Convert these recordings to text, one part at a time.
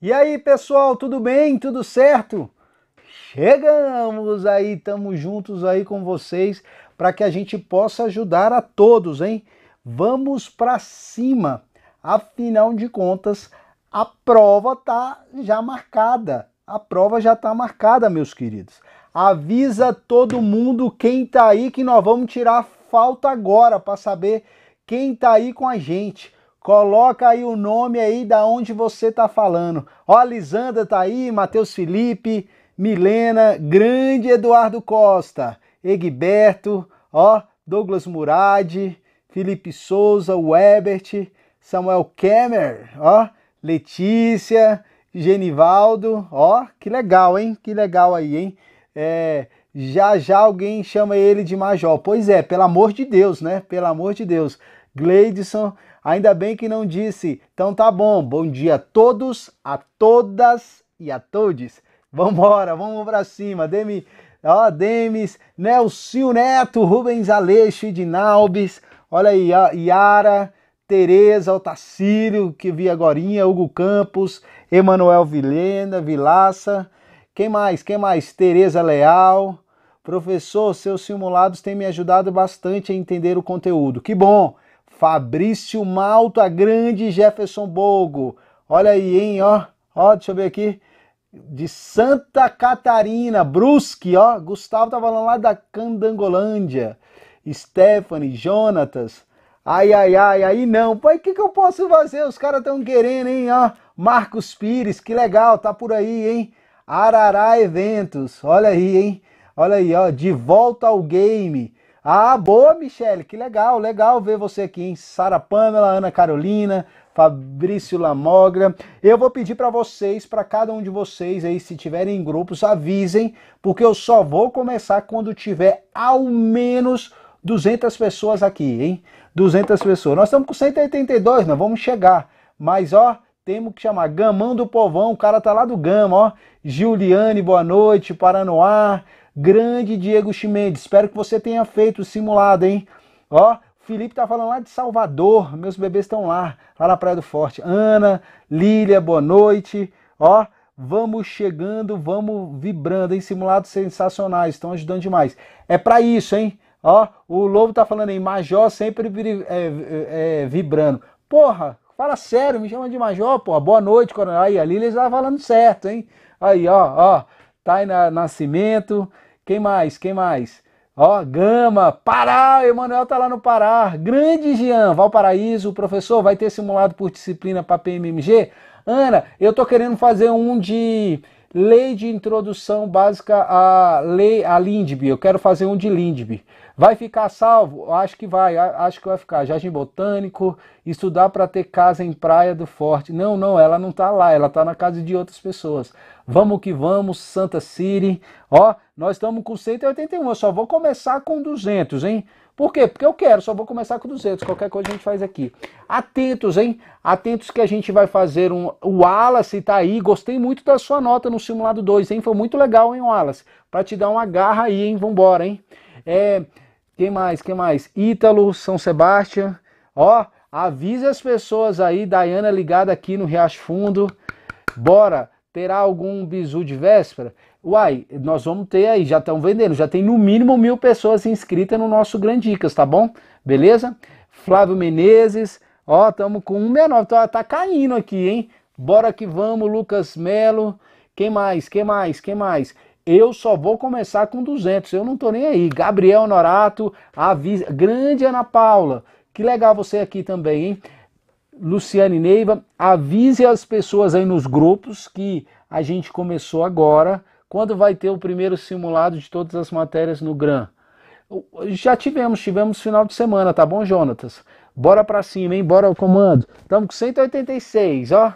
E aí, pessoal, tudo bem? Tudo certo? Chegamos aí, estamos juntos aí com vocês para que a gente possa ajudar a todos, hein? Vamos para cima. Afinal de contas, a prova tá já marcada. A prova já tá marcada, meus queridos. Avisa todo mundo quem tá aí que nós vamos tirar a falta agora para saber quem tá aí com a gente Coloca aí o nome aí da onde você tá falando. Ó, a Lisanda tá aí, Matheus Felipe, Milena, grande Eduardo Costa, Egberto, ó, Douglas Murad, Felipe Souza, Webert, Samuel Kemmer, ó, Letícia, Genivaldo, ó, que legal, hein? Que legal aí, hein? É, já já alguém chama ele de Major. Pois é, pelo amor de Deus, né? Pelo amor de Deus. Gleidson Ainda bem que não disse. Então tá bom. Bom dia a todos, a todas e a todes. Vambora, vamos pra cima. Demi, ó, Demis, Nelcio Neto, Rubens Aleixo, Edinalbes. Olha aí, ó, Yara, Tereza, Otacílio, que vi agorinha, Hugo Campos, Emanuel Vilenda, Vilaça. Quem mais? Quem mais? Tereza Leal. Professor, seus simulados têm me ajudado bastante a entender o conteúdo. Que bom! Fabrício Malta, grande Jefferson Bogo. Olha aí, hein, ó. Ó, deixa eu ver aqui. De Santa Catarina, Brusque, ó. Gustavo tá falando lá da Candangolândia. Stephanie, Jonatas. Ai, ai, ai, aí não. Pai, o que, que eu posso fazer? Os caras tão querendo, hein, ó. Marcos Pires, que legal, tá por aí, hein. Arará Eventos, olha aí, hein. Olha aí, ó. De volta ao game. Ah, boa, Michele, que legal, legal ver você aqui, hein? Sara Pamela, Ana Carolina, Fabrício Lamogra. Eu vou pedir para vocês, para cada um de vocês aí, se tiverem em grupos, avisem, porque eu só vou começar quando tiver ao menos 200 pessoas aqui, hein? 200 pessoas. Nós estamos com 182, nós vamos chegar. Mas, ó, temos que chamar Gamão do Povão, o cara tá lá do Gama, ó. Giuliane, boa noite, Paranoá. Grande Diego Chimendes, espero que você tenha feito o simulado, hein? Ó, Felipe tá falando lá de Salvador, meus bebês estão lá, lá na Praia do Forte. Ana, Lília, boa noite. Ó, vamos chegando, vamos vibrando, hein? Simulados sensacionais, estão ajudando demais. É para isso, hein? Ó, o Lobo tá falando aí, Major sempre é, é, é, vibrando. Porra, fala sério, me chama de Major, porra. Boa noite, Coronel. Aí, a Lília tá falando certo, hein? Aí, ó, ó, Tainá Nascimento. Quem mais? Quem mais? Ó, Gama, Pará, Emanuel tá lá no Pará. Grande Jean, Valparaíso, professor, vai ter simulado por disciplina para PMMG? Ana, eu tô querendo fazer um de lei de introdução básica à lei a Lindby. Eu quero fazer um de Lindby. Vai ficar salvo? Acho que vai, acho que vai ficar. Jardim botânico, estudar para ter casa em Praia do Forte. Não, não, ela não está lá, ela está na casa de outras pessoas. Vamos que vamos, Santa City. Ó, nós estamos com 181, eu só vou começar com 200, hein? Por quê? Porque eu quero, só vou começar com 200, qualquer coisa a gente faz aqui. Atentos, hein? Atentos que a gente vai fazer um... O Wallace tá aí, gostei muito da sua nota no simulado 2, hein? Foi muito legal, hein, Wallace? Pra te dar uma garra aí, hein? Vambora, hein? É... Quem mais? Quem mais? Ítalo, São Sebastião. Ó, avisa as pessoas aí, Dayana ligada aqui no Riacho Fundo. Bora, terá algum bizu de véspera? Uai, nós vamos ter aí, já estão vendendo, já tem no mínimo mil pessoas inscritas no nosso Grandicas, tá bom? Beleza? Flávio Menezes, ó, estamos com 169, tá, tá caindo aqui, hein? Bora que vamos, Lucas Melo. Quem mais? Quem mais? Quem mais? eu só vou começar com 200, eu não tô nem aí. Gabriel Norato, avisa, grande Ana Paula, que legal você aqui também, hein? Luciane Neiva, avise as pessoas aí nos grupos que a gente começou agora. Quando vai ter o primeiro simulado de todas as matérias no GRAM? Já tivemos, tivemos final de semana, tá bom, Jonatas? Bora para cima, hein? Bora o comando. Estamos com 186, ó.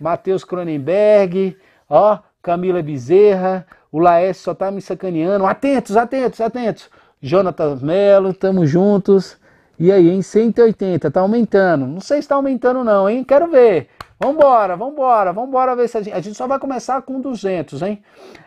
Matheus Cronenberg, ó. Camila Bezerra, o Laércio só tá me sacaneando. Atentos, atentos, atentos. Jonathan Melo, tamo juntos. E aí, em 180, tá aumentando. Não sei se tá aumentando não, hein? Quero ver. Vambora, vambora, vambora ver se a gente... A gente só vai começar com 200, hein?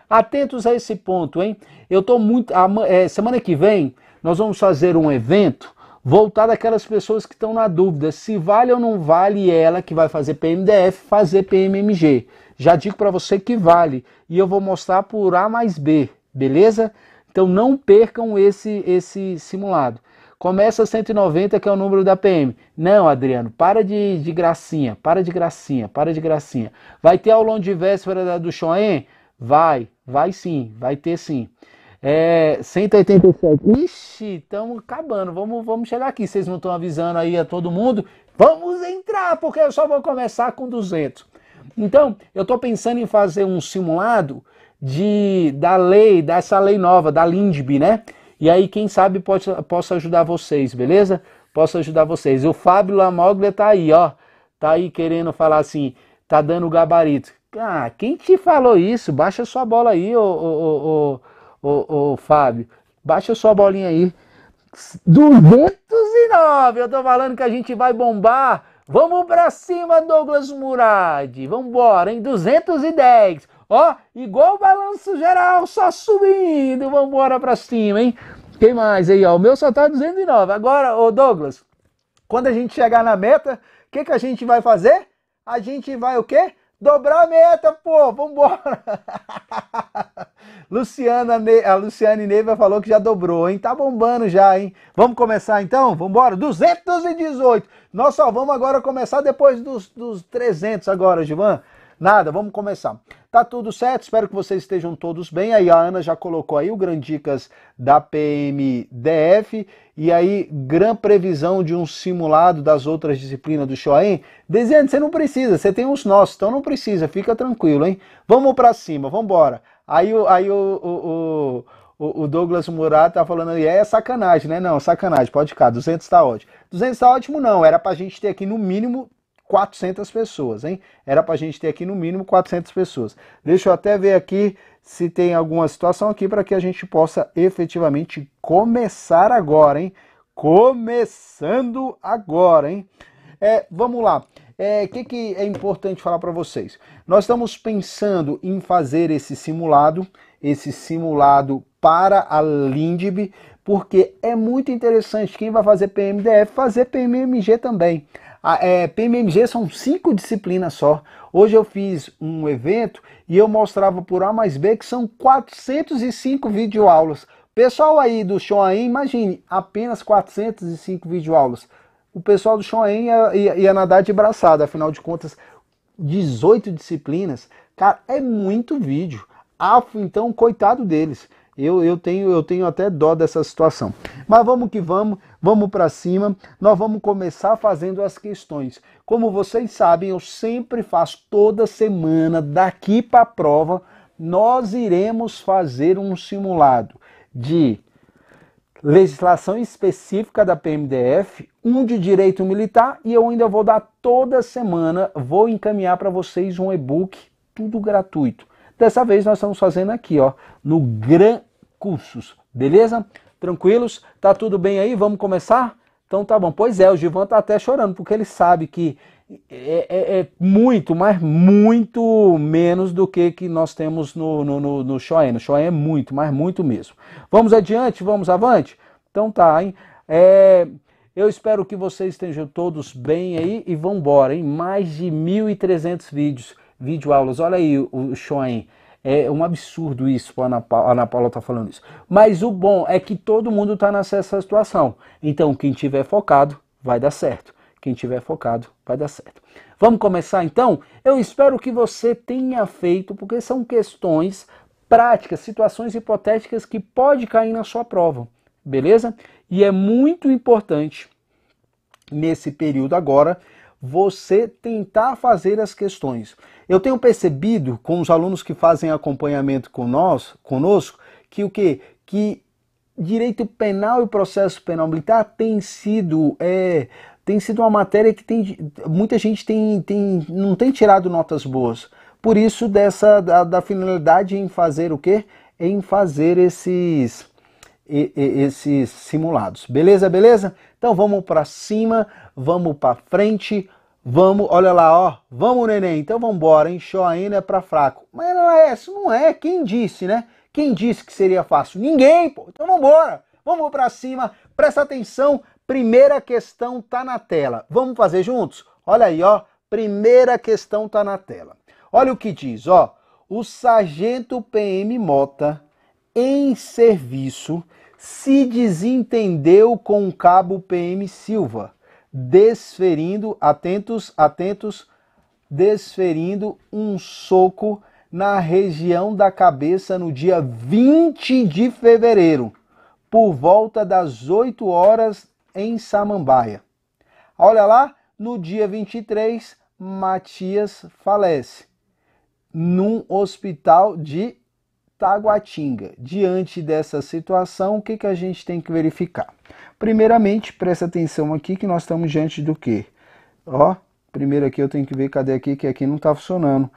Atentos a esse ponto, hein? Eu tô muito... A, é, semana que vem, nós vamos fazer um evento voltado àquelas pessoas que estão na dúvida se vale ou não vale ela que vai fazer PMDF, fazer PMMG já digo para você que vale e eu vou mostrar por A mais B, beleza? Então não percam esse esse simulado. Começa 190, que é o número da PM. Não, Adriano, para de, de gracinha, para de gracinha, para de gracinha. Vai ter aulão de véspera do Choen? Vai, vai sim, vai ter sim. É, 187. Ixi, estamos acabando. Vamos, vamos chegar aqui. Vocês não estão avisando aí a todo mundo? Vamos entrar, porque eu só vou começar com 200. Então, eu estou pensando em fazer um simulado de da lei, dessa lei nova, da Lindby, né? E aí, quem sabe, pode, posso ajudar vocês, beleza? Posso ajudar vocês. O Fábio Lamoglia tá aí, ó. Tá aí querendo falar assim, tá dando gabarito. Ah, quem te falou isso? Baixa sua bola aí, ô, ô, ô, ô, ô Fábio. Baixa sua bolinha aí. 209, eu tô falando que a gente vai bombar Vamos pra cima, Douglas Murad. Vamos embora, em 210. Ó, igual o balanço geral, só subindo. Vamos embora pra cima, hein? Quem mais aí, ó? O meu só tá 209. Agora, ô Douglas, quando a gente chegar na meta, o que, que a gente vai fazer? A gente vai o quê? Dobrar a meta, pô! Vambora! Luciana ne a Luciane Neiva falou que já dobrou, hein? Tá bombando já, hein? Vamos começar então? Vamos embora? 218. Nós só vamos agora começar depois dos, dos 300 agora, Givan. Nada, vamos começar. Tá tudo certo? Espero que vocês estejam todos bem. Aí a Ana já colocou aí o Grandicas Dicas da PMDF e aí gran previsão de um simulado das outras disciplinas do Shoen. Desenho, você não precisa, você tem os nossos, então não precisa, fica tranquilo, hein? Vamos para cima, vamos embora. Aí, aí o, o, o, o Douglas Murata tá falando, e é sacanagem, né? Não, sacanagem, pode ficar, 200 tá ótimo. 200 tá ótimo não, era pra gente ter aqui no mínimo 400 pessoas, hein? Era pra gente ter aqui no mínimo 400 pessoas. Deixa eu até ver aqui se tem alguma situação aqui para que a gente possa efetivamente começar agora, hein? Começando agora, hein? É, vamos lá é, que, que é importante falar para vocês? Nós estamos pensando em fazer esse simulado, esse simulado para a Lindb, porque é muito interessante quem vai fazer PMDF fazer PMMG também. A, é, PMMG são cinco disciplinas só. Hoje eu fiz um evento e eu mostrava por A mais B que são 405 videoaulas. Pessoal aí do show aí, imagine, apenas 405 videoaulas o pessoal do Shonen ia, ia, ia nadar de braçada, afinal de contas, 18 disciplinas, cara, é muito vídeo. Ah, então, coitado deles. Eu, eu, tenho, eu tenho até dó dessa situação. Mas vamos que vamos, vamos para cima. Nós vamos começar fazendo as questões. Como vocês sabem, eu sempre faço toda semana, daqui para a prova, nós iremos fazer um simulado de legislação específica da PMDF, um de direito militar e eu ainda vou dar toda semana, vou encaminhar para vocês um e-book, tudo gratuito. Dessa vez nós estamos fazendo aqui, ó, no Gran Cursos, beleza? Tranquilos? Tá tudo bem aí? Vamos começar? Então tá bom. Pois é, o Givan tá até chorando porque ele sabe que é, é, é, muito, mas muito menos do que, que nós temos no, no, no, no Shoen. No Shoen é muito, mas muito mesmo. Vamos adiante, vamos avante? Então tá, hein? É, eu espero que vocês estejam todos bem aí e vão embora, hein? Mais de 1.300 vídeos, vídeo aulas. Olha aí o Shoen. É um absurdo isso, a Ana, Paula, a Ana Paula tá falando isso. Mas o bom é que todo mundo está nessa situação. Então, quem tiver focado, vai dar certo. Quem tiver focado, vai dar certo. Vamos começar então? Eu espero que você tenha feito, porque são questões práticas, situações hipotéticas que pode cair na sua prova, beleza? E é muito importante nesse período agora você tentar fazer as questões. Eu tenho percebido com os alunos que fazem acompanhamento com nós, conosco, que o que que direito penal e processo penal militar tem sido é, tem sido uma matéria que tem, muita gente tem, tem, não tem tirado notas boas. Por isso, dessa da, da finalidade em fazer o quê? Em fazer esses, e, e, esses simulados. Beleza, beleza? Então vamos para cima, vamos para frente, vamos, olha lá, ó, vamos neném, então vamos embora, hein? Show ainda é para fraco. Mas não é, isso não é, quem disse, né? Quem disse que seria fácil? Ninguém, pô. Então vamos embora. Vamos para cima, presta atenção, Primeira questão tá na tela. Vamos fazer juntos? Olha aí, ó. Primeira questão tá na tela. Olha o que diz, ó. O sargento PM Mota em serviço se desentendeu com o cabo PM Silva, desferindo, atentos, atentos, desferindo um soco na região da cabeça no dia 20 de fevereiro, por volta das 8 horas em Samambaia. Olha lá, no dia 23, Matias falece num hospital de Taguatinga. Diante dessa situação, o que, que a gente tem que verificar? Primeiramente, presta atenção aqui que nós estamos diante do que? Ó, primeiro aqui eu tenho que ver cadê aqui que aqui não está funcionando.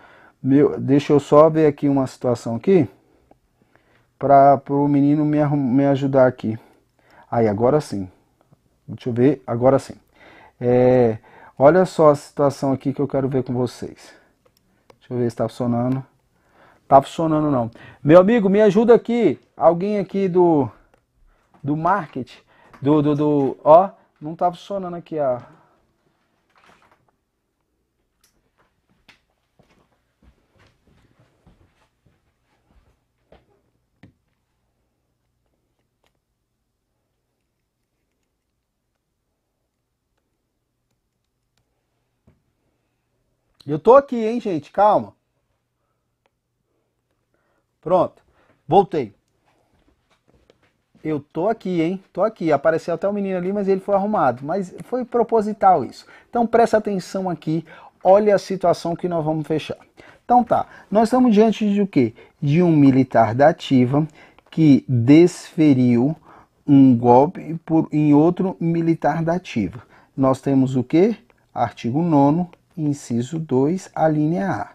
Meu, deixa eu só ver aqui uma situação aqui para o menino me, me ajudar aqui. Aí agora sim. Deixa eu ver, agora sim. É, olha só a situação aqui que eu quero ver com vocês. Deixa eu ver se está funcionando. Tá funcionando não. Meu amigo, me ajuda aqui. Alguém aqui do do marketing, do, do, do ó, não tá funcionando aqui a, Eu tô aqui, hein, gente? Calma. Pronto. Voltei. Eu tô aqui, hein? Tô aqui. Apareceu até o menino ali, mas ele foi arrumado. Mas foi proposital isso. Então presta atenção aqui. Olha a situação que nós vamos fechar. Então tá. Nós estamos diante de o quê? De um militar da ativa que desferiu um golpe por, em outro militar da ativa. Nós temos o quê? Artigo 9 inciso 2, a linha A.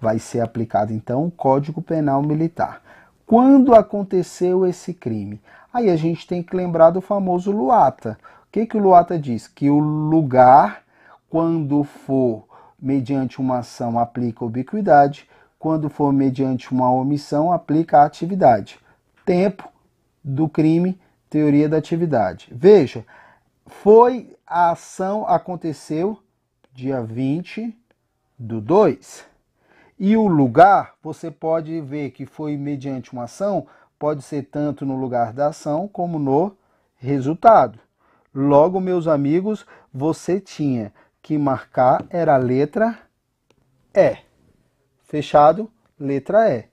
Vai ser aplicado então o Código Penal Militar. Quando aconteceu esse crime? Aí a gente tem que lembrar do famoso Luata. O que, que o Luata diz? Que o lugar, quando for mediante uma ação, aplica ubiquidade, quando for mediante uma omissão, aplica a atividade. Tempo do crime, teoria da atividade. Veja, foi a ação, aconteceu, dia 20 do 2. E o lugar, você pode ver que foi mediante uma ação, pode ser tanto no lugar da ação como no resultado. Logo, meus amigos, você tinha que marcar era a letra E. Fechado? Letra E.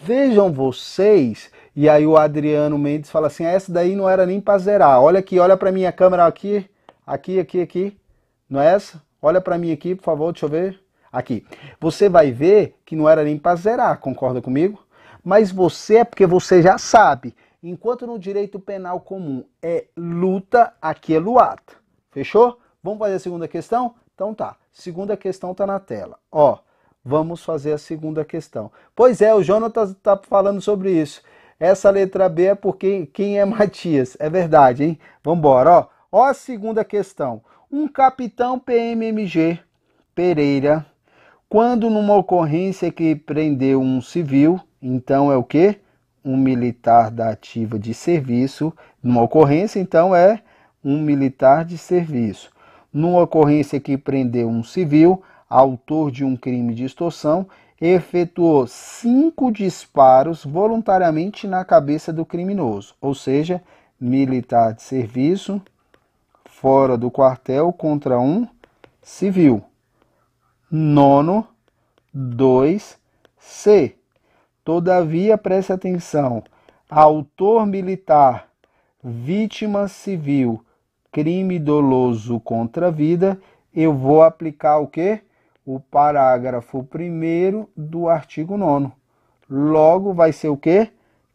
Vejam vocês, e aí o Adriano Mendes fala assim: ah, essa daí não era nem para zerar. Olha aqui, olha para minha câmera aqui, aqui, aqui, aqui. Não é essa? Olha para mim aqui, por favor, deixa eu ver. Aqui. Você vai ver que não era nem para zerar, concorda comigo? Mas você é porque você já sabe. Enquanto no direito penal comum é luta, aqui é luata. Fechou? Vamos fazer a segunda questão? Então tá. Segunda questão tá na tela. Ó, vamos fazer a segunda questão. Pois é, o Jonathan tá falando sobre isso. Essa letra B é porque quem é Matias. É verdade, hein? Vamos embora, ó. Ó a segunda questão um capitão PMMG Pereira, quando numa ocorrência que prendeu um civil, então é o que? Um militar da ativa de serviço. Numa ocorrência, então é um militar de serviço. Numa ocorrência que prendeu um civil, autor de um crime de extorsão, efetuou cinco disparos voluntariamente na cabeça do criminoso, ou seja, militar de serviço fora do quartel contra um civil. Nono, 2c. Todavia, preste atenção: autor militar, vítima civil, crime doloso contra a vida, eu vou aplicar o que? O parágrafo 1 do artigo 9. Logo, vai ser o que?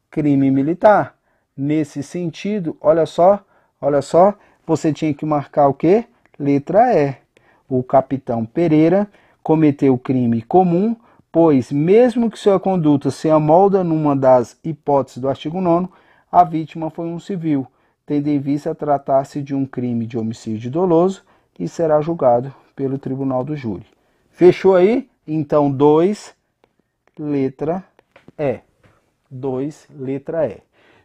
Crime militar. Nesse sentido, olha só, olha só, você tinha que marcar o quê? Letra E. O capitão Pereira cometeu crime comum, pois, mesmo que sua conduta se amolda numa das hipóteses do artigo 9, a vítima foi um civil, tendo em vista tratar-se de um crime de homicídio doloso e será julgado pelo tribunal do júri. Fechou aí? Então, 2, letra E. 2, letra E.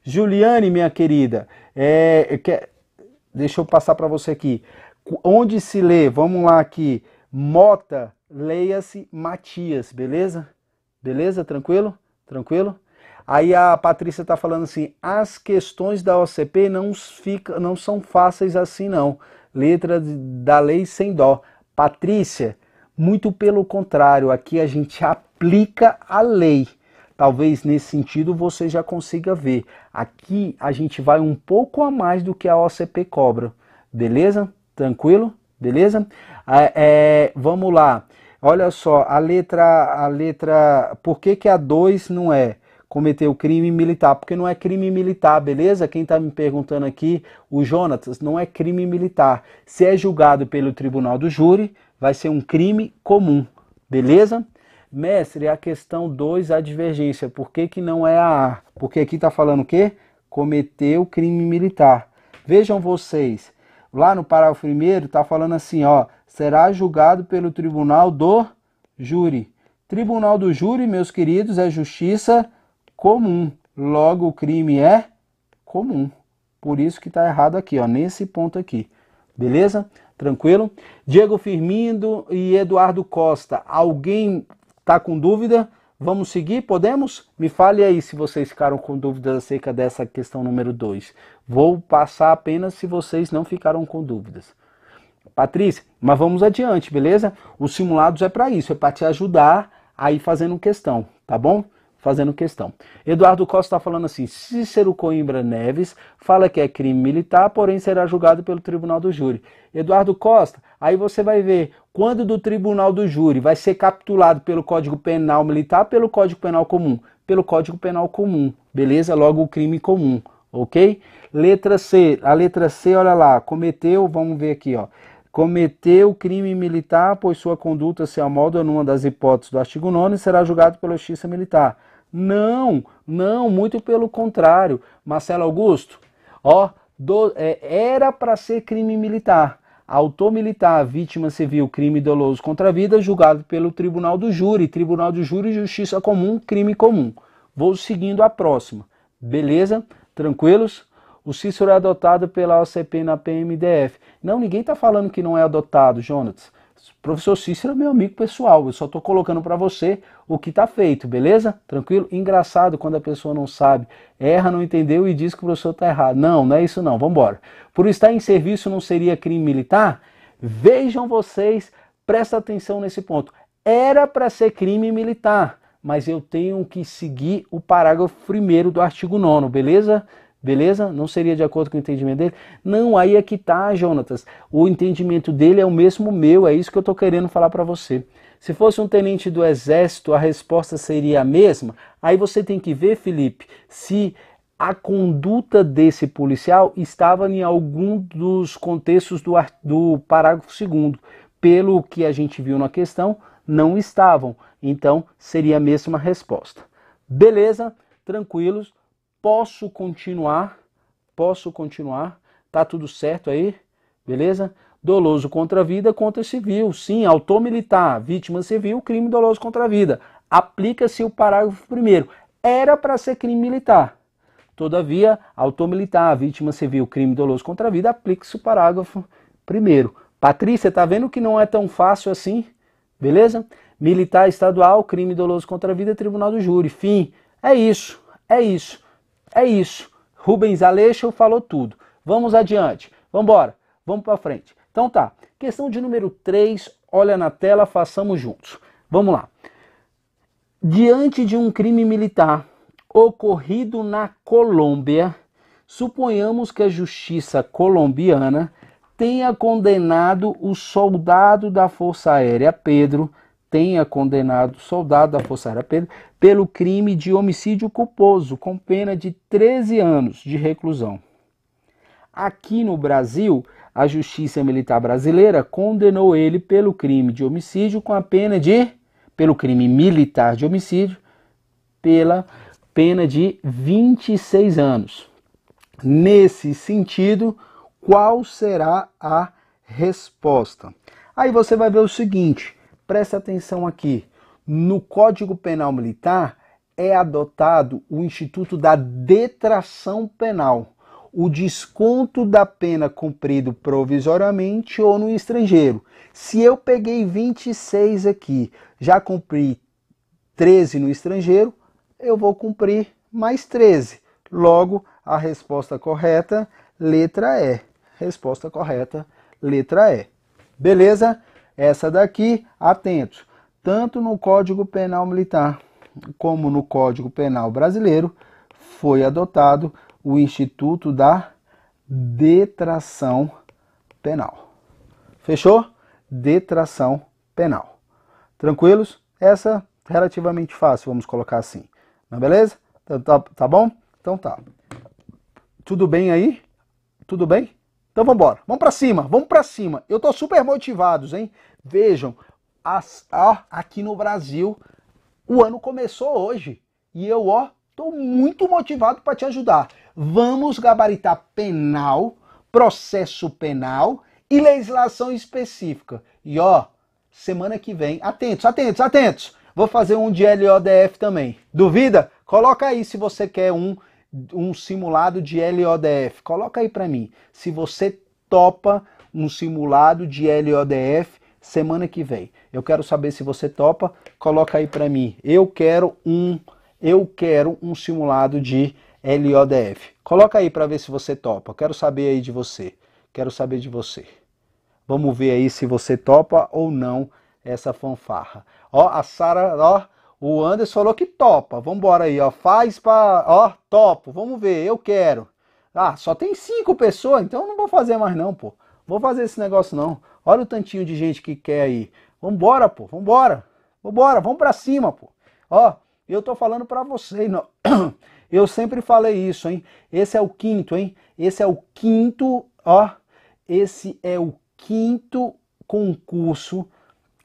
Juliane, minha querida, é, quer, Deixa eu passar para você aqui. Onde se lê? Vamos lá aqui. Mota, leia-se Matias, beleza? Beleza? Tranquilo? Tranquilo? Aí a Patrícia está falando assim: as questões da OCP não, fica, não são fáceis assim, não. Letra da lei sem dó. Patrícia, muito pelo contrário, aqui a gente aplica a lei. Talvez nesse sentido você já consiga ver. Aqui a gente vai um pouco a mais do que a OCP cobra. Beleza? Tranquilo? Beleza? É, é, vamos lá. Olha só, a letra, a letra, por que, que a 2 não é? cometer o crime militar, porque não é crime militar, beleza? Quem está me perguntando aqui, o Jonatas, não é crime militar. Se é julgado pelo tribunal do júri, vai ser um crime comum, beleza? Mestre, é a questão 2, a divergência. Por que, que não é a A? Porque aqui está falando o quê? Cometeu crime militar. Vejam vocês, lá no parágrafo primeiro está falando assim, ó, será julgado pelo tribunal do júri. Tribunal do júri, meus queridos, é justiça comum. Logo, o crime é comum. Por isso que está errado aqui, ó, nesse ponto aqui. Beleza? Tranquilo? Diego Firmino e Eduardo Costa. Alguém Tá com dúvida? Vamos seguir? Podemos? Me fale aí se vocês ficaram com dúvidas acerca dessa questão número 2. Vou passar apenas se vocês não ficaram com dúvidas. Patrícia, mas vamos adiante, beleza? Os simulados é para isso, é para te ajudar aí fazendo questão, tá bom? fazendo questão. Eduardo Costa está falando assim: Cícero Coimbra Neves fala que é crime militar, porém será julgado pelo tribunal do júri. Eduardo Costa, aí você vai ver quando do tribunal do júri vai ser capitulado pelo Código Penal Militar, pelo Código Penal Comum, pelo Código Penal Comum, beleza? Logo o crime comum, ok? Letra C, a letra C, olha lá, cometeu, vamos ver aqui, ó cometeu crime militar, pois sua conduta se amolda numa das hipóteses do artigo 9 será julgado pela Justiça Militar. Não, não, muito pelo contrário. Marcelo Augusto, ó, do, é, era para ser crime militar. Autor militar, vítima civil, crime doloso contra a vida, julgado pelo Tribunal do Júri. Tribunal do Júri, Justiça Comum, crime comum. Vou seguindo a próxima. Beleza? Tranquilos? O Cícero é adotado pela OCP na PMDF. Não, ninguém está falando que não é adotado, Jonas professor Cícero é meu amigo pessoal, eu só estou colocando para você o que está feito, beleza? Tranquilo? Engraçado quando a pessoa não sabe, erra, não entendeu e diz que o professor está errado. Não, não é isso não, vamos embora. Por estar em serviço não seria crime militar? Vejam vocês, presta atenção nesse ponto. Era para ser crime militar, mas eu tenho que seguir o parágrafo primeiro do artigo 9, beleza? Beleza? Não seria de acordo com o entendimento dele? Não, aí é que tá, Jonatas. O entendimento dele é o mesmo meu, é isso que eu estou querendo falar para você. Se fosse um tenente do exército, a resposta seria a mesma? Aí você tem que ver, Felipe, se a conduta desse policial estava em algum dos contextos do, do parágrafo segundo. Pelo que a gente viu na questão, não estavam. Então, seria a mesma resposta. Beleza? Tranquilos? posso continuar, posso continuar, tá tudo certo aí, beleza? Doloso contra a vida, contra civil, sim, autor militar, vítima civil, crime doloso contra a vida. Aplica-se o parágrafo primeiro. Era para ser crime militar. Todavia, autor militar, vítima civil, crime doloso contra a vida, aplica-se o parágrafo primeiro. Patrícia, tá vendo que não é tão fácil assim? Beleza? Militar estadual, crime doloso contra a vida, tribunal do júri. Fim. É isso. É isso. É isso. Rubens Aleixo falou tudo. Vamos adiante. Vamos embora. Vamos para frente. Então tá. Questão de número 3, olha na tela, façamos juntos. Vamos lá. Diante de um crime militar ocorrido na Colômbia, suponhamos que a justiça colombiana tenha condenado o soldado da Força Aérea Pedro, tenha condenado o soldado da Força Aérea Pedro pelo crime de homicídio culposo, com pena de 13 anos de reclusão. Aqui no Brasil, a Justiça Militar Brasileira condenou ele pelo crime de homicídio com a pena de pelo crime militar de homicídio pela pena de 26 anos. Nesse sentido, qual será a resposta? Aí você vai ver o seguinte, presta atenção aqui. No Código Penal Militar é adotado o instituto da detração penal, o desconto da pena cumprido provisoriamente ou no estrangeiro. Se eu peguei 26 aqui, já cumpri 13 no estrangeiro, eu vou cumprir mais 13. Logo, a resposta correta, letra E. Resposta correta, letra E. Beleza? Essa daqui, atento tanto no Código Penal Militar como no Código Penal Brasileiro, foi adotado o Instituto da Detração Penal. Fechou? Detração penal. Tranquilos? Essa relativamente fácil, vamos colocar assim. Não é beleza? Tá, tá, tá bom? Então tá. Tudo bem aí? Tudo bem? Então vamos embora. Vamos para cima, vamos para cima. Eu tô super motivados, hein? Vejam, as, ó, aqui no Brasil. O ano começou hoje e eu, ó, tô muito motivado para te ajudar. Vamos gabaritar penal, processo penal e legislação específica. E ó, semana que vem, atentos, atentos, atentos. Vou fazer um de LODF também. Duvida? Coloca aí se você quer um um simulado de LODF. Coloca aí para mim. Se você topa um simulado de LODF semana que vem. Eu quero saber se você topa, coloca aí para mim. Eu quero um, eu quero um simulado de LODF. Coloca aí para ver se você topa. Quero saber aí de você. Quero saber de você. Vamos ver aí se você topa ou não essa fanfarra. Ó, a Sara, ó, o Anderson falou que topa. Vamos embora aí, ó. Faz para, ó, topo. Vamos ver, eu quero. Ah, só tem cinco pessoas, então não vou fazer mais não, pô. Vou fazer esse negócio não. Olha o tantinho de gente que quer aí. Vambora, pô, vambora. Vambora, vamos pra cima, pô. Ó, eu tô falando pra vocês, não. Eu sempre falei isso, hein? Esse é o quinto, hein? Esse é o quinto, ó. Esse é o quinto concurso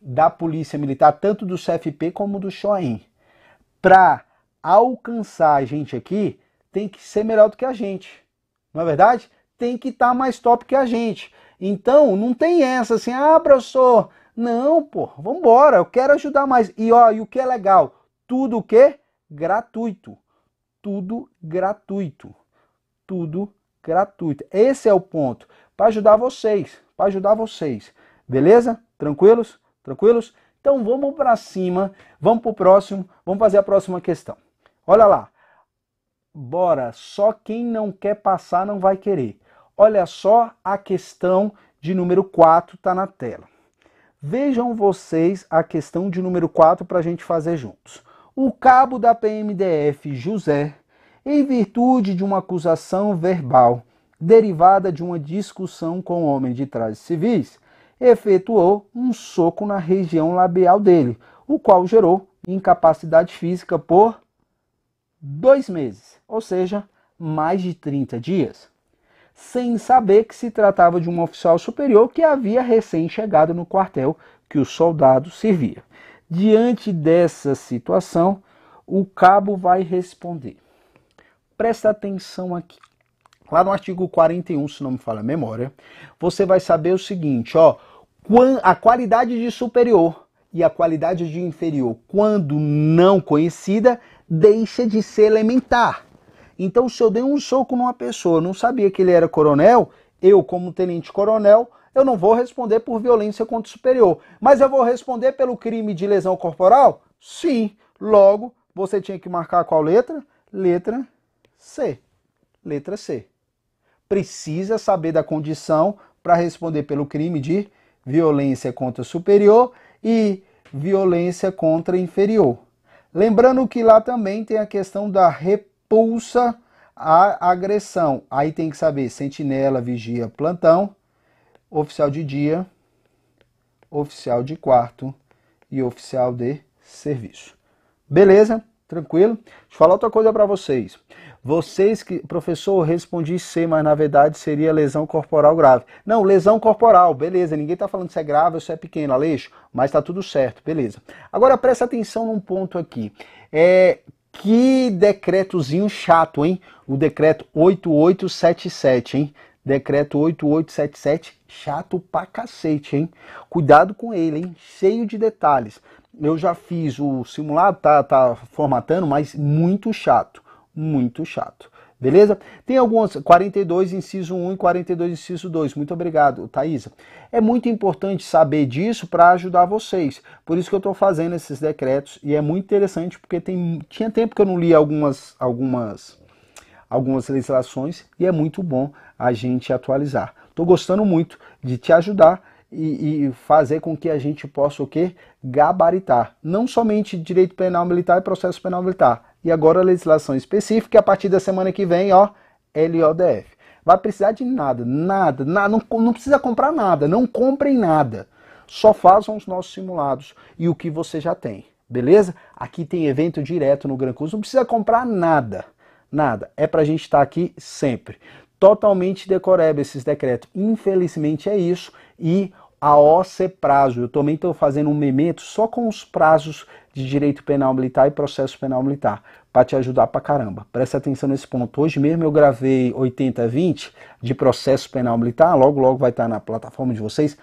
da Polícia Militar, tanto do CFP como do Shoem. Pra alcançar a gente aqui, tem que ser melhor do que a gente. Não é verdade? Tem que estar tá mais top que a gente. Então, não tem essa assim, ah, professor, não, pô, vambora, eu quero ajudar mais. E ó, e o que é legal? Tudo o que? Gratuito. Tudo gratuito. Tudo gratuito. Esse é o ponto. Para ajudar vocês. Para ajudar vocês. Beleza? Tranquilos? Tranquilos? Então vamos para cima, vamos para o próximo, vamos fazer a próxima questão. Olha lá. Bora, só quem não quer passar não vai querer. Olha só a questão de número 4 está na tela. Vejam vocês a questão de número 4 para a gente fazer juntos. O cabo da PMDF José, em virtude de uma acusação verbal derivada de uma discussão com um homem de trajes civis, efetuou um soco na região labial dele, o qual gerou incapacidade física por dois meses, ou seja, mais de 30 dias sem saber que se tratava de um oficial superior que havia recém-chegado no quartel que o soldado servia. Diante dessa situação, o cabo vai responder. Presta atenção aqui. Lá no artigo 41, se não me fala a memória, você vai saber o seguinte, ó, a qualidade de superior e a qualidade de inferior, quando não conhecida, deixa de ser elementar então, se eu dei um soco numa pessoa, não sabia que ele era coronel, eu, como tenente-coronel, eu não vou responder por violência contra o superior. Mas eu vou responder pelo crime de lesão corporal? Sim. Logo, você tinha que marcar qual letra? Letra C. Letra C. Precisa saber da condição para responder pelo crime de violência contra superior e violência contra inferior. Lembrando que lá também tem a questão da rep impulsa a agressão. Aí tem que saber: sentinela, vigia, plantão, oficial de dia, oficial de quarto e oficial de serviço. Beleza? Tranquilo? Deixa eu falar outra coisa para vocês. Vocês que, professor, respondi C, mas na verdade seria lesão corporal grave. Não, lesão corporal, beleza. Ninguém está falando se é grave ou se é pequeno, Aleixo, mas está tudo certo, beleza. Agora presta atenção num ponto aqui. É, que decretozinho chato, hein? O decreto 8877, hein? Decreto 8877, chato pra cacete, hein? Cuidado com ele, hein? Cheio de detalhes. Eu já fiz o simulado, tá, tá formatando, mas muito chato, muito chato. Beleza? Tem algumas 42 inciso 1 e 42 inciso 2. Muito obrigado, Thaisa. É muito importante saber disso para ajudar vocês. Por isso que eu estou fazendo esses decretos e é muito interessante porque tem, tinha tempo que eu não li algumas algumas algumas legislações e é muito bom a gente atualizar. Estou gostando muito de te ajudar e, e, fazer com que a gente possa o quê? Gabaritar. Não somente direito penal militar e processo penal militar e agora a legislação específica, e a partir da semana que vem, ó, LODF. Vai precisar de nada, nada, nada não, não precisa comprar nada, não comprem nada. Só façam os nossos simulados e o que você já tem, beleza? Aqui tem evento direto no Gran Curso, não precisa comprar nada, nada. É pra gente estar tá aqui sempre totalmente decoreba esses decretos. Infelizmente é isso e a OC é prazo. Eu também estou fazendo um memento só com os prazos de direito penal militar e processo penal militar, para te ajudar pra caramba. Presta atenção nesse ponto. Hoje mesmo eu gravei 80-20 de processo penal militar, logo logo vai estar tá na plataforma de vocês.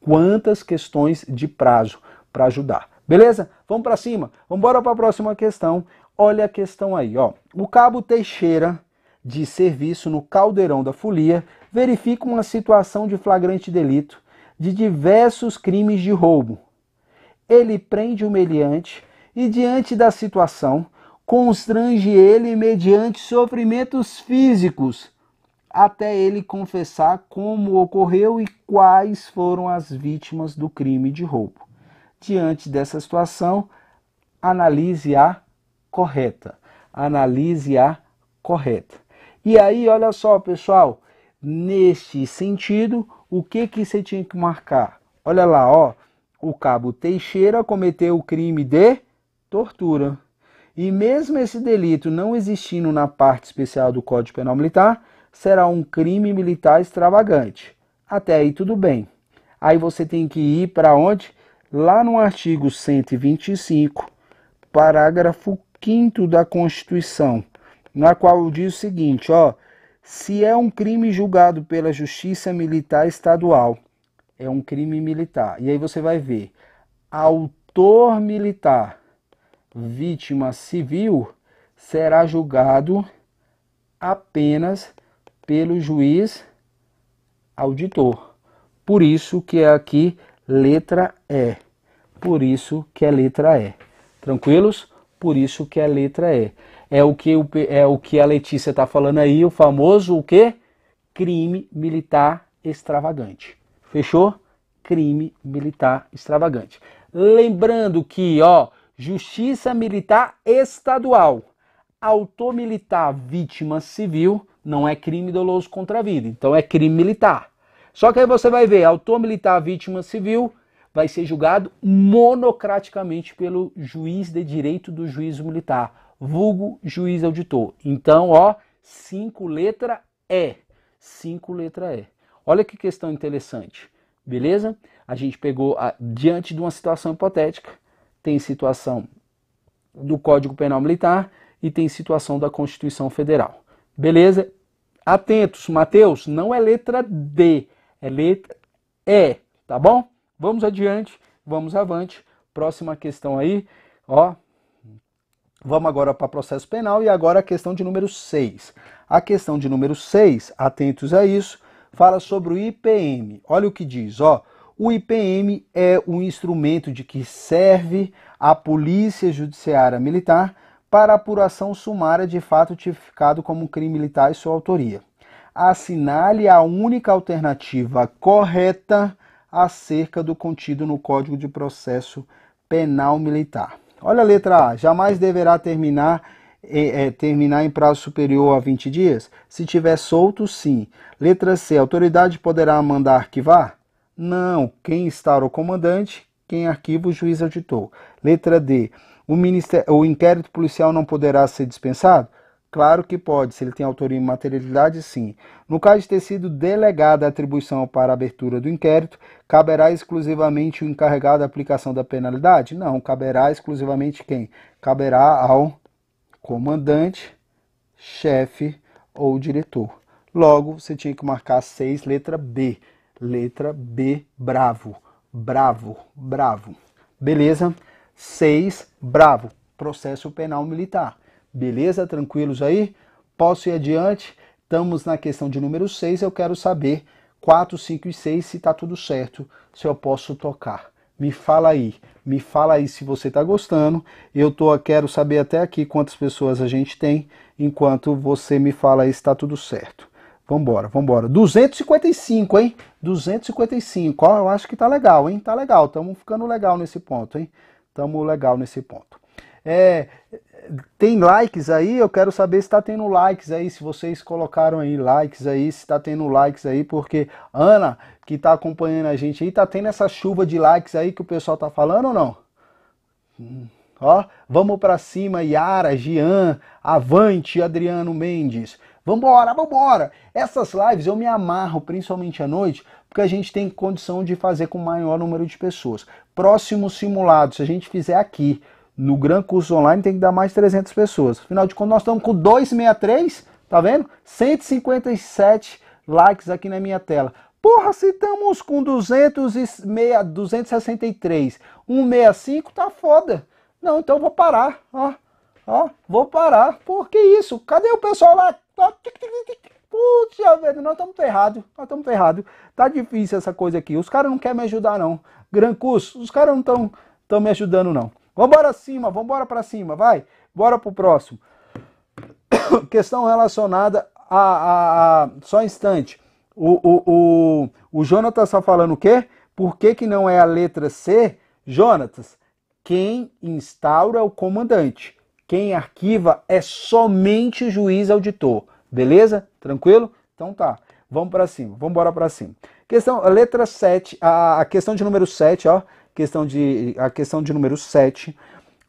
Quantas questões de prazo para ajudar. Beleza? Vamos para cima. Vamos embora para a próxima questão. Olha a questão aí, ó. O cabo Teixeira de serviço no Caldeirão da Folia verifica uma situação de flagrante delito de diversos crimes de roubo. Ele prende o meliante e, diante da situação, constrange ele mediante sofrimentos físicos, até ele confessar como ocorreu e quais foram as vítimas do crime de roubo. Diante dessa situação, analise a correta. Analise a correta. E aí, olha só, pessoal, neste sentido, o que que você tinha que marcar? Olha lá, ó, o cabo Teixeira cometeu o crime de tortura. E mesmo esse delito não existindo na parte especial do Código Penal Militar, será um crime militar extravagante. Até aí tudo bem. Aí você tem que ir para onde? Lá no artigo 125, parágrafo 5 da Constituição, na qual diz o seguinte, ó: se é um crime julgado pela Justiça Militar Estadual. É um crime militar. E aí você vai ver: autor militar, vítima civil, será julgado apenas pelo juiz auditor. Por isso que é aqui letra E. Por isso que é letra E. Tranquilos? Por isso que é letra E. É o que, o, é o que a Letícia está falando aí, o famoso o quê? Crime militar extravagante. Fechou? Crime militar extravagante. Lembrando que, ó, Justiça Militar Estadual, autor militar vítima civil, não é crime doloso contra a vida, então é crime militar. Só que aí você vai ver, autor militar vítima civil, vai ser julgado monocraticamente pelo juiz de direito do juízo militar, vulgo juiz auditor. Então, ó, cinco letra E. cinco letra E. Olha que questão interessante, beleza? A gente pegou a, diante de uma situação hipotética, tem situação do Código Penal Militar e tem situação da Constituição Federal. Beleza? Atentos, Mateus, não é letra D, é letra E, tá bom? Vamos adiante, vamos avante. Próxima questão aí, ó, Vamos agora para processo penal e agora a questão de número 6. A questão de número 6, atentos a isso, fala sobre o IPM. Olha o que diz, ó. O IPM é um instrumento de que serve a Polícia Judiciária Militar para apuração sumária de fato tipificado como crime militar e sua autoria. Assinale a única alternativa correta acerca do contido no Código de Processo Penal Militar. Olha a letra A. Jamais deverá terminar, é, terminar em prazo superior a 20 dias? Se tiver solto, sim. Letra C. A autoridade poderá mandar arquivar? Não. Quem está o comandante, quem arquiva o juiz auditor. Letra D. O, ministério, o inquérito policial não poderá ser dispensado? Claro que pode, se ele tem autoria e materialidade, sim. No caso de ter sido delegada a atribuição para a abertura do inquérito, caberá exclusivamente o encarregado da aplicação da penalidade? Não, caberá exclusivamente quem? Caberá ao comandante, chefe ou diretor. Logo, você tinha que marcar 6, letra B. Letra B, bravo, bravo, bravo. Beleza? 6, bravo, processo penal militar. Beleza? Tranquilos aí? Posso ir adiante? Estamos na questão de número 6, eu quero saber 4, 5 e 6 se está tudo certo, se eu posso tocar. Me fala aí, me fala aí se você está gostando. Eu tô, quero saber até aqui quantas pessoas a gente tem, enquanto você me fala aí se está tudo certo. Vambora, vambora. 255, hein? 255. Ó, eu acho que tá legal, hein? Tá legal. Estamos ficando legal nesse ponto, hein? Estamos legal nesse ponto. É, tem likes aí? Eu quero saber se está tendo likes aí, se vocês colocaram aí likes aí, se está tendo likes aí, porque Ana, que está acompanhando a gente aí, está tendo essa chuva de likes aí que o pessoal está falando ou não? Hum, ó, vamos para cima, Yara, Gian, Avante, Adriano Mendes. Vambora, vambora! Essas lives eu me amarro, principalmente à noite, porque a gente tem condição de fazer com maior número de pessoas. Próximo simulado, se a gente fizer aqui, no Gran Curso Online tem que dar mais 300 pessoas. Afinal de contas, nós estamos com 263, tá vendo? 157 likes aqui na minha tela. Porra, se estamos com 206, 263, 165, tá foda. Não, então vou parar, ó. Ó, vou parar. Por que isso? Cadê o pessoal lá? Putz, velho, nós estamos ferrados. Nós estamos ferrados. Tá difícil essa coisa aqui. Os caras não querem me ajudar, não. Gran curso, os caras não estão me ajudando, não. Vambora cima, vambora para cima, vai. Bora pro próximo. Questão relacionada a, a, a, Só um instante. O, o, o, o Jonatas está falando o quê? Por que, que não é a letra C? Jonatas, quem instaura é o comandante. Quem arquiva é somente o juiz auditor. Beleza? Tranquilo? Então tá. Vamos para cima. Vamos embora para cima. Questão, a letra 7, a, a questão de número 7, ó questão de, a questão de número 7,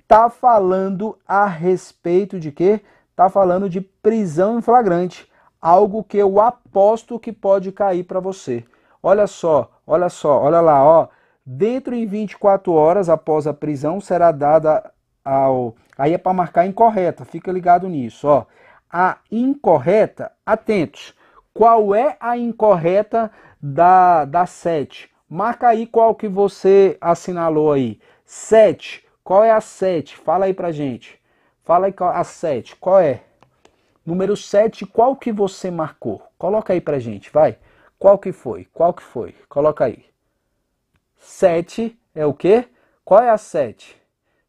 tá falando a respeito de quê? Tá falando de prisão em flagrante, algo que eu aposto que pode cair para você. Olha só, olha só, olha lá, ó. Dentro em 24 horas após a prisão será dada ao. Aí é para marcar incorreta, fica ligado nisso, ó. A incorreta, atentos. Qual é a incorreta da, da 7? Marca aí qual que você assinalou aí. Sete. Qual é a sete? Fala aí pra gente. Fala aí a sete. Qual é? Número sete, qual que você marcou? Coloca aí pra gente, vai. Qual que foi? Qual que foi? Coloca aí. Sete é o quê? Qual é a sete?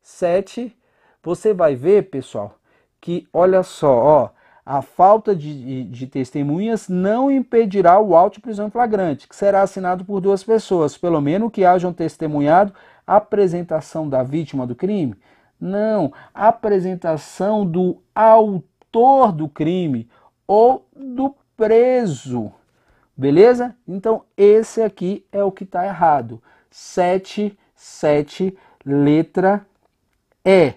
Sete. você vai ver, pessoal, que olha só, ó, a falta de, de testemunhas não impedirá o auto de prisão flagrante, que será assinado por duas pessoas, pelo menos que hajam testemunhado a apresentação da vítima do crime. Não, a apresentação do autor do crime ou do preso. Beleza? Então, esse aqui é o que está errado. 7, 7, letra E.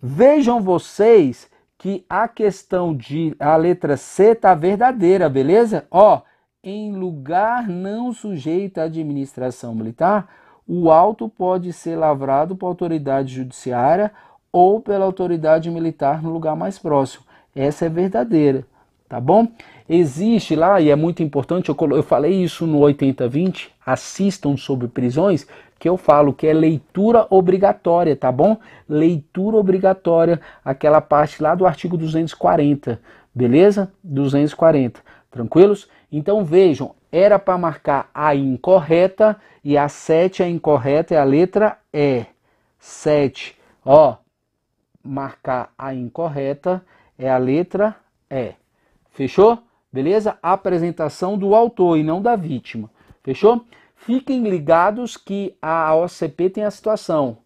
Vejam vocês que a questão de a letra C tá verdadeira, beleza? Ó, em lugar não sujeito à administração militar, o auto pode ser lavrado por autoridade judiciária ou pela autoridade militar no lugar mais próximo. Essa é verdadeira, tá bom? Existe lá, e é muito importante, eu, eu falei isso no 8020, assistam sobre prisões, que eu falo, que é leitura obrigatória, tá bom? Leitura obrigatória, aquela parte lá do artigo 240, beleza? 240, tranquilos? Então vejam, era para marcar a incorreta e a 7 a incorreta é a letra E. 7, ó, marcar a incorreta é a letra E. Fechou? Beleza? A apresentação do autor e não da vítima. Fechou? Fiquem ligados que a OCP tem a situação.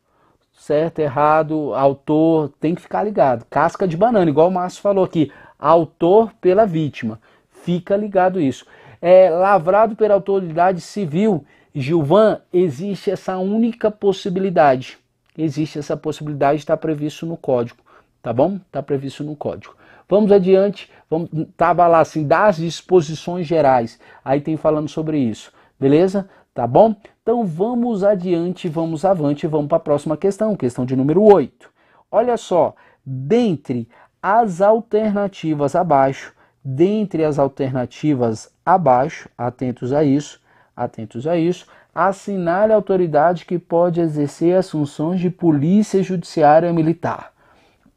Certo, errado, autor, tem que ficar ligado. Casca de banana, igual o Márcio falou aqui. Autor pela vítima. Fica ligado isso. É lavrado pela autoridade civil. Gilvan, existe essa única possibilidade. Existe essa possibilidade, está previsto no código, tá bom? Está previsto no código. Vamos adiante, vamos, tava lá assim, das disposições gerais. Aí tem falando sobre isso, beleza? tá bom? Então vamos adiante, vamos avante, vamos para a próxima questão, questão de número 8. Olha só, dentre as alternativas abaixo, dentre as alternativas abaixo, atentos a isso, atentos a isso, assinale a autoridade que pode exercer as funções de polícia judiciária militar.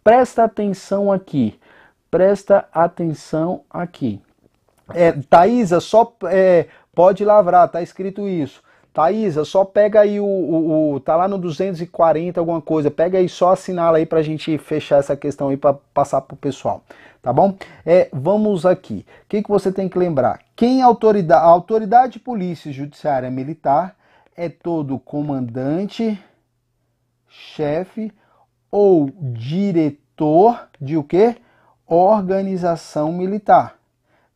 Presta atenção aqui, presta atenção aqui. É, Thaisa, só é, Pode lavrar, tá escrito isso. Thaisa, só pega aí o, o, o, tá lá no 240 alguma coisa, pega aí só assinala aí pra gente fechar essa questão aí para passar pro pessoal, tá bom? É, vamos aqui. O que, que você tem que lembrar? Quem é autoridade, a autoridade polícia e judiciária militar é todo comandante, chefe ou diretor de o quê? Organização militar.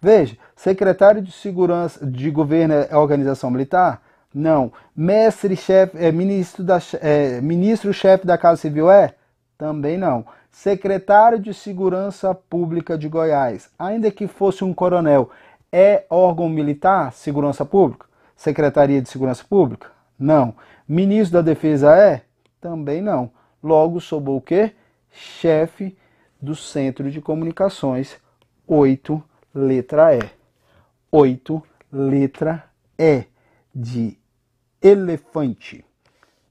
Veja, Secretário de Segurança de Governo é organização militar? Não. Mestre-chefe, é, é ministro-chefe da, é, ministro da Casa Civil é? Também não. Secretário de Segurança Pública de Goiás, ainda que fosse um coronel, é órgão militar? Segurança Pública? Secretaria de Segurança Pública? Não. Ministro da Defesa é? Também não. Logo, sob o quê? Chefe do Centro de Comunicações, 8, letra E. 8, letra E de elefante.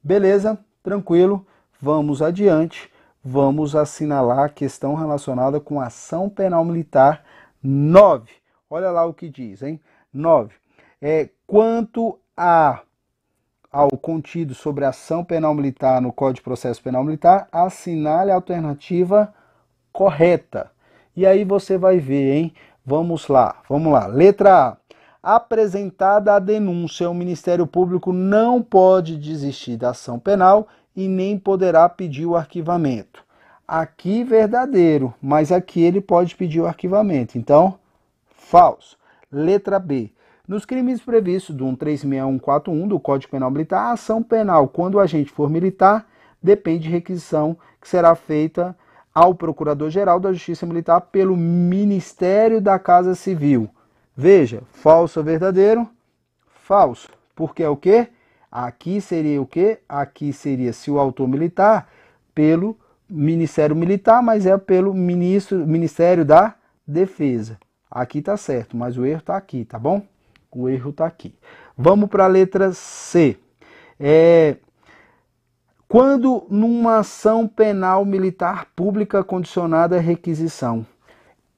Beleza? Tranquilo? Vamos adiante. Vamos assinalar a questão relacionada com ação penal militar 9. Olha lá o que diz, hein? 9. É, quanto a ao contido sobre ação penal militar no Código de Processo Penal Militar, assinale a alternativa correta. E aí você vai ver, hein? Vamos lá, vamos lá. Letra A. Apresentada a denúncia, o Ministério Público não pode desistir da ação penal e nem poderá pedir o arquivamento. Aqui verdadeiro, mas aqui ele pode pedir o arquivamento. Então, falso. Letra B. Nos crimes previstos do 136141 do Código Penal Militar, a ação penal, quando o agente for militar, depende de requisição que será feita ao Procurador-Geral da Justiça Militar pelo Ministério da Casa Civil. Veja, falso ou verdadeiro? Falso. Porque é o quê? Aqui seria o quê? Aqui seria se o autor militar pelo Ministério Militar, mas é pelo ministro, Ministério da Defesa. Aqui está certo, mas o erro está aqui, tá bom? O erro está aqui. Vamos para a letra C. É, quando numa ação penal militar pública condicionada à requisição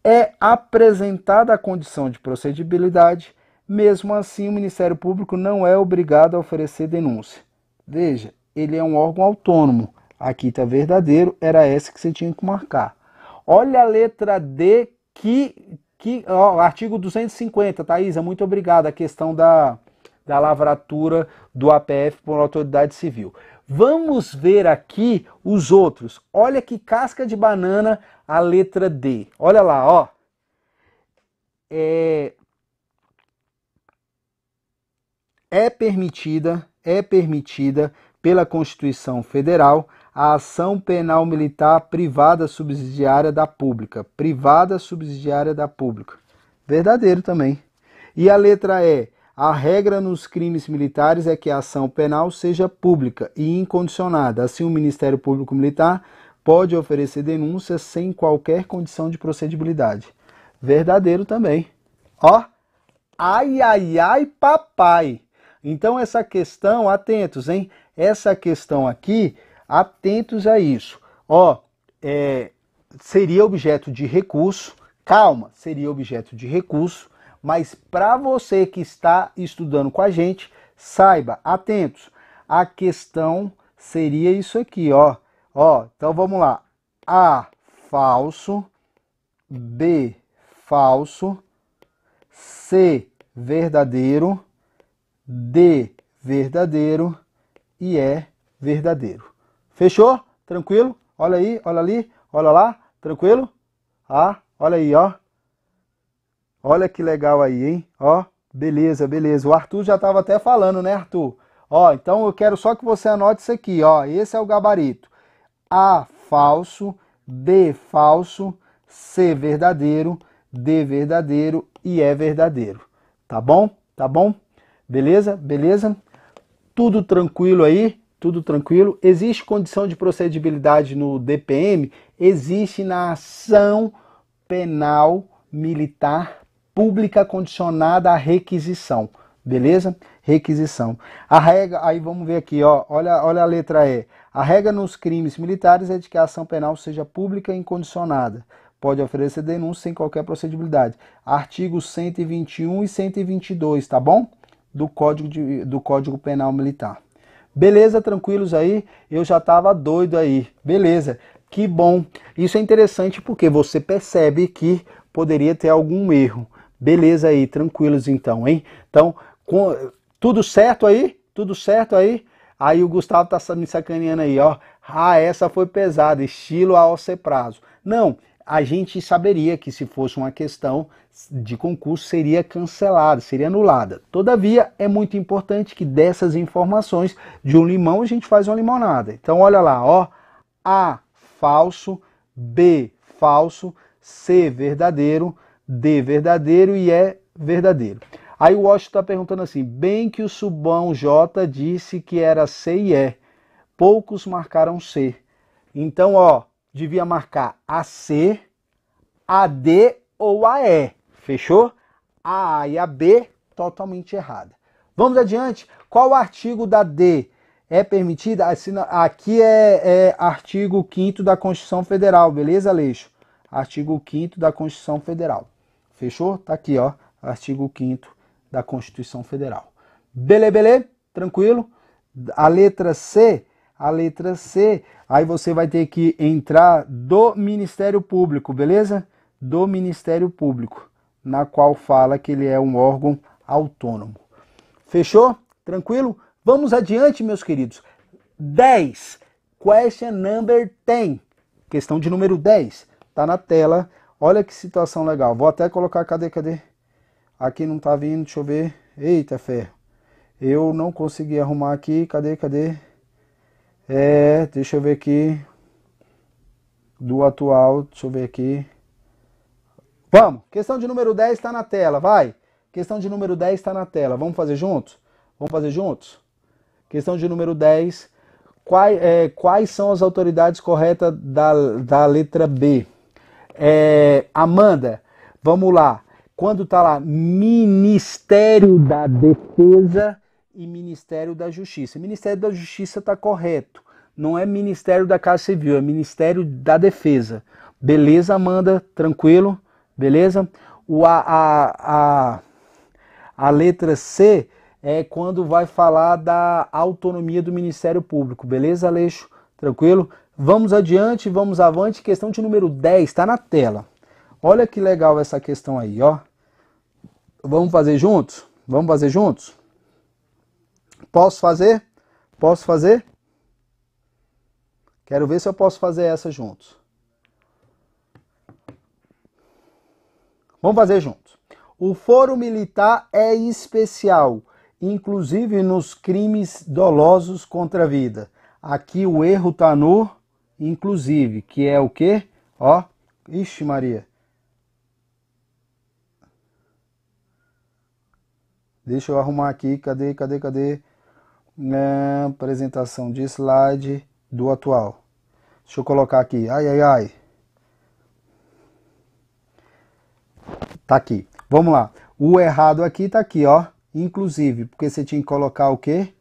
é apresentada a condição de procedibilidade, mesmo assim o Ministério Público não é obrigado a oferecer denúncia. Veja, ele é um órgão autônomo. Aqui está verdadeiro, era essa que você tinha que marcar. Olha a letra D que. que ó, artigo 250, Thaisa, muito obrigado. A questão da, da lavratura do APF por autoridade civil. Vamos ver aqui os outros. Olha que casca de banana a letra D. Olha lá, ó. É, é permitida, é permitida pela Constituição Federal a ação penal militar privada subsidiária da pública, privada subsidiária da pública. Verdadeiro também. E a letra E a regra nos crimes militares é que a ação penal seja pública e incondicionada. Assim, o Ministério Público Militar pode oferecer denúncia sem qualquer condição de procedibilidade. Verdadeiro também. Ó, ai, ai, ai, papai. Então, essa questão, atentos, hein? Essa questão aqui, atentos a isso. Ó, é, seria objeto de recurso, calma, seria objeto de recurso mas para você que está estudando com a gente, saiba, atentos, a questão seria isso aqui, ó. Ó, então vamos lá. A falso, B falso, C verdadeiro, D verdadeiro e E verdadeiro. Fechou? Tranquilo? Olha aí, olha ali, olha lá, tranquilo? Ah, olha aí, ó. Olha que legal aí, hein? Ó, beleza, beleza. O Arthur já estava até falando, né, Arthur? Ó, então eu quero só que você anote isso aqui, ó. Esse é o gabarito. A falso, B falso, C verdadeiro, D verdadeiro e E verdadeiro. Tá bom? Tá bom? Beleza? Beleza? Tudo tranquilo aí? Tudo tranquilo? Existe condição de procedibilidade no DPM? Existe na ação penal militar pública condicionada à requisição, beleza? Requisição. A regra, aí vamos ver aqui, ó, olha, olha a letra E. A regra nos crimes militares é de que a ação penal seja pública e incondicionada. Pode oferecer denúncia sem qualquer procedibilidade. Artigos 121 e 122, tá bom? Do Código, de, do Código Penal Militar. Beleza, tranquilos aí? Eu já tava doido aí. Beleza, que bom. Isso é interessante porque você percebe que poderia ter algum erro. Beleza aí, tranquilos então, hein? Então, com, tudo certo aí? Tudo certo aí? Aí o Gustavo tá me sacaneando aí, ó. Ah, essa foi pesada, estilo AOC prazo. Não, a gente saberia que se fosse uma questão de concurso seria cancelada, seria anulada. Todavia, é muito importante que dessas informações de um limão a gente faz uma limonada. Então olha lá, ó, A falso, B falso, C verdadeiro, D verdadeiro e é verdadeiro. Aí o Washington está perguntando assim: bem que o Subão J disse que era C e E, poucos marcaram C. Então, ó, devia marcar AC, AD ou AE. Fechou? A A e a B totalmente errada. Vamos adiante. Qual artigo da D é permitida? Aqui é, é artigo 5 da Constituição Federal, beleza, Leixo? Artigo 5 da Constituição Federal. Fechou? Tá aqui, ó, artigo 5 da Constituição Federal. Bele bele, Tranquilo? A letra C, a letra C, aí você vai ter que entrar do Ministério Público, beleza? Do Ministério Público, na qual fala que ele é um órgão autônomo. Fechou? Tranquilo? Vamos adiante, meus queridos. 10. Question number 10. Questão de número 10. Tá na tela Olha que situação legal. Vou até colocar, cadê, cadê? Aqui não tá vindo, deixa eu ver. Eita, ferro. Eu não consegui arrumar aqui, cadê, cadê? É, deixa eu ver aqui. Do atual, deixa eu ver aqui. Vamos, questão de número 10 está na tela, vai. Questão de número 10 está na tela, vamos fazer juntos? Vamos fazer juntos? Questão de número 10, quais, é, quais são as autoridades corretas da, da letra B? É, Amanda, vamos lá. Quando tá lá, Ministério da Defesa e Ministério da Justiça. Ministério da Justiça tá correto. Não é Ministério da Casa Civil, é Ministério da Defesa. Beleza, Amanda? Tranquilo? Beleza? O, a, a, a, a letra C é quando vai falar da autonomia do Ministério Público. Beleza, Aleixo? Tranquilo? Vamos adiante, vamos avante. Questão de número 10, está na tela. Olha que legal essa questão aí, ó. Vamos fazer juntos? Vamos fazer juntos? Posso fazer? Posso fazer? Quero ver se eu posso fazer essa juntos. Vamos fazer juntos. O foro militar é especial, inclusive nos crimes dolosos contra a vida. Aqui o erro está no inclusive, que é o quê? Ó, ixi Maria. Deixa eu arrumar aqui, cadê, cadê, cadê? É, apresentação de slide do atual. Deixa eu colocar aqui, ai, ai, ai. Tá aqui, vamos lá. O errado aqui tá aqui, ó. Inclusive, porque você tinha que colocar o quê?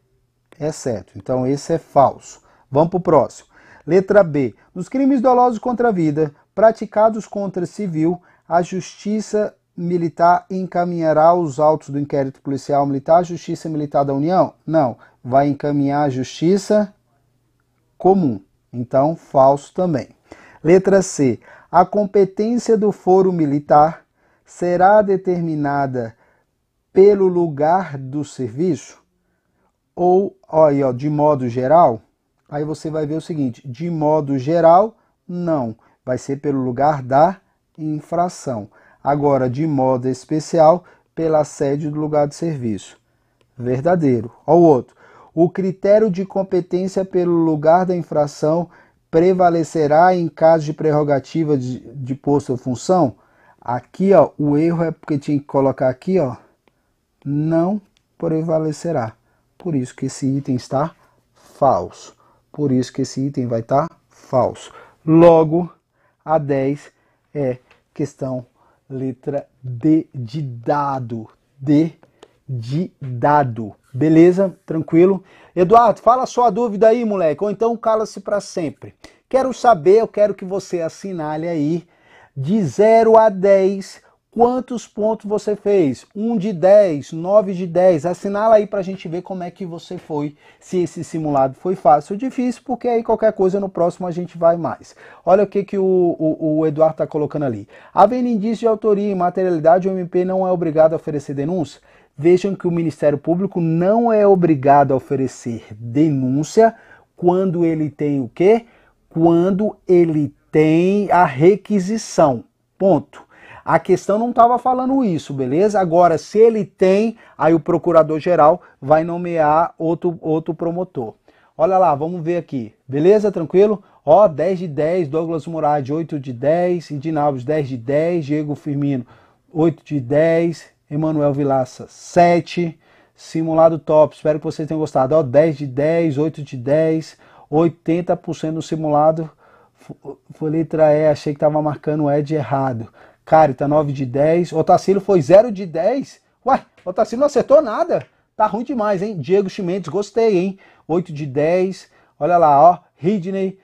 É certo Então, esse é falso. Vamos pro próximo. Letra B. Nos crimes dolosos contra a vida, praticados contra civil, a Justiça Militar encaminhará os autos do inquérito policial militar à Justiça Militar da União? Não. Vai encaminhar à Justiça Comum. Então, falso também. Letra C. A competência do foro militar será determinada pelo lugar do serviço? Ou, olha, de modo geral, Aí você vai ver o seguinte, de modo geral, não. Vai ser pelo lugar da infração. Agora, de modo especial, pela sede do lugar de serviço. Verdadeiro. Olha o outro. O critério de competência pelo lugar da infração prevalecerá em caso de prerrogativa de, de posto ou função? Aqui, ó, o erro é porque tinha que colocar aqui, ó, não prevalecerá. Por isso que esse item está falso. Por isso que esse item vai estar tá falso. Logo, a 10 é questão letra D de dado. D de dado. Beleza? Tranquilo? Eduardo, fala sua dúvida aí, moleque, ou então cala-se para sempre. Quero saber, eu quero que você assinale aí de 0 a 10 Quantos pontos você fez? 1 um de 10, 9 de 10. Assinala aí para a gente ver como é que você foi, se esse simulado foi fácil ou difícil, porque aí qualquer coisa no próximo a gente vai mais. Olha o que, que o, o, o Eduardo está colocando ali. Havendo indício de autoria e materialidade, o MP não é obrigado a oferecer denúncia? Vejam que o Ministério Público não é obrigado a oferecer denúncia quando ele tem o quê? Quando ele tem a requisição. Ponto. A questão não estava falando isso, beleza? Agora, se ele tem, aí o procurador-geral vai nomear outro, outro promotor. Olha lá, vamos ver aqui. Beleza? Tranquilo? Ó, 10 de 10, Douglas Murad 8 de 10, Indinalves, 10 de 10, Diego Firmino 8 de 10, Emanuel Vilaça 7, Simulado Top, espero que vocês tenham gostado. Ó, 10 de 10, 8 de 10, 80% do simulado foi letra E, achei que estava marcando o E de errado. Carita 9 tá de 10. Otacílio foi 0 de 10. Uai, Otacílio não acertou nada. Tá ruim demais, hein? Diego Chimentes, gostei, hein? 8 de 10. Olha lá, ó. Ridney.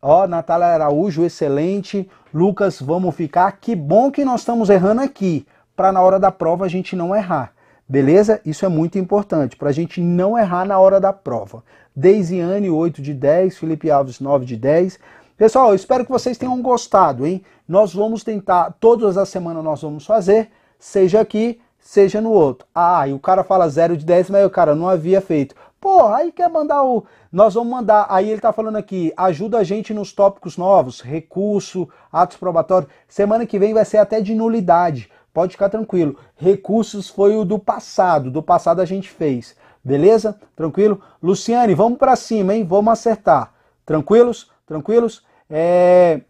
Ó, Natália Araújo, excelente. Lucas, vamos ficar. Que bom que nós estamos errando aqui. Para na hora da prova a gente não errar. Beleza? Isso é muito importante. Para a gente não errar na hora da prova. Deisiane, 8 de 10. Felipe Alves, 9 de 10. Pessoal, espero que vocês tenham gostado, hein? Nós vamos tentar, todas as semanas nós vamos fazer, seja aqui, seja no outro. Ah, e o cara fala 0 de 10, mas o cara não havia feito. Porra, aí quer mandar o. Nós vamos mandar. Aí ele tá falando aqui, ajuda a gente nos tópicos novos, recurso, atos probatórios. Semana que vem vai ser até de nulidade. Pode ficar tranquilo. Recursos foi o do passado. Do passado a gente fez. Beleza? Tranquilo? Luciane, vamos para cima, hein? Vamos acertar. Tranquilos? Tranquilos? É,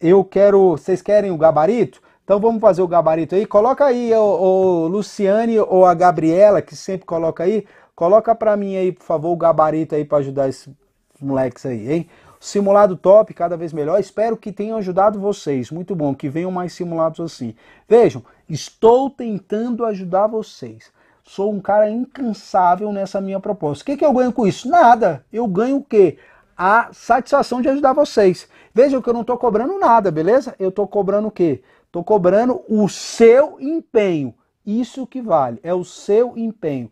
eu quero. Vocês querem o gabarito? Então vamos fazer o gabarito aí. Coloca aí o, o Luciane ou a Gabriela, que sempre coloca aí. Coloca para mim aí, por favor, o gabarito aí para ajudar esses moleques aí, hein? Simulado top, cada vez melhor. Espero que tenha ajudado vocês. Muito bom, que venham mais simulados assim. Vejam, estou tentando ajudar vocês. Sou um cara incansável nessa minha proposta. O que, que eu ganho com isso? Nada. Eu ganho o quê? a satisfação de ajudar vocês. Vejam que eu não estou cobrando nada, beleza? Eu estou cobrando o quê? Estou cobrando o seu empenho. Isso que vale, é o seu empenho.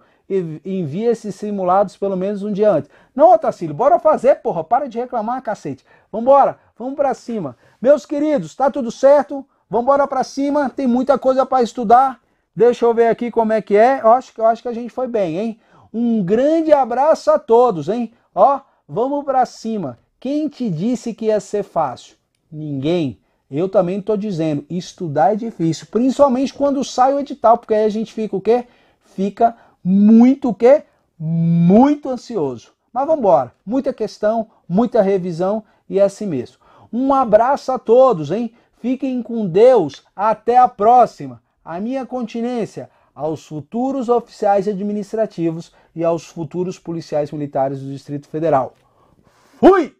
Envie esses simulados pelo menos um dia antes. Não, Otacílio, bora fazer, porra. Para de reclamar, cacete. Vambora, vamos para cima. Meus queridos, tá tudo certo? Vambora para cima, tem muita coisa para estudar. Deixa eu ver aqui como é que é. Eu acho, eu acho que a gente foi bem, hein? Um grande abraço a todos, hein? Ó, Vamos para cima. Quem te disse que ia ser fácil? Ninguém. Eu também estou dizendo, estudar é difícil, principalmente quando sai o edital, porque aí a gente fica o quê? Fica muito o quê? Muito ansioso. Mas vamos embora. Muita questão, muita revisão e é assim mesmo. Um abraço a todos, hein? Fiquem com Deus. Até a próxima. A minha continência aos futuros oficiais administrativos e aos futuros policiais militares do Distrito Federal. Fui!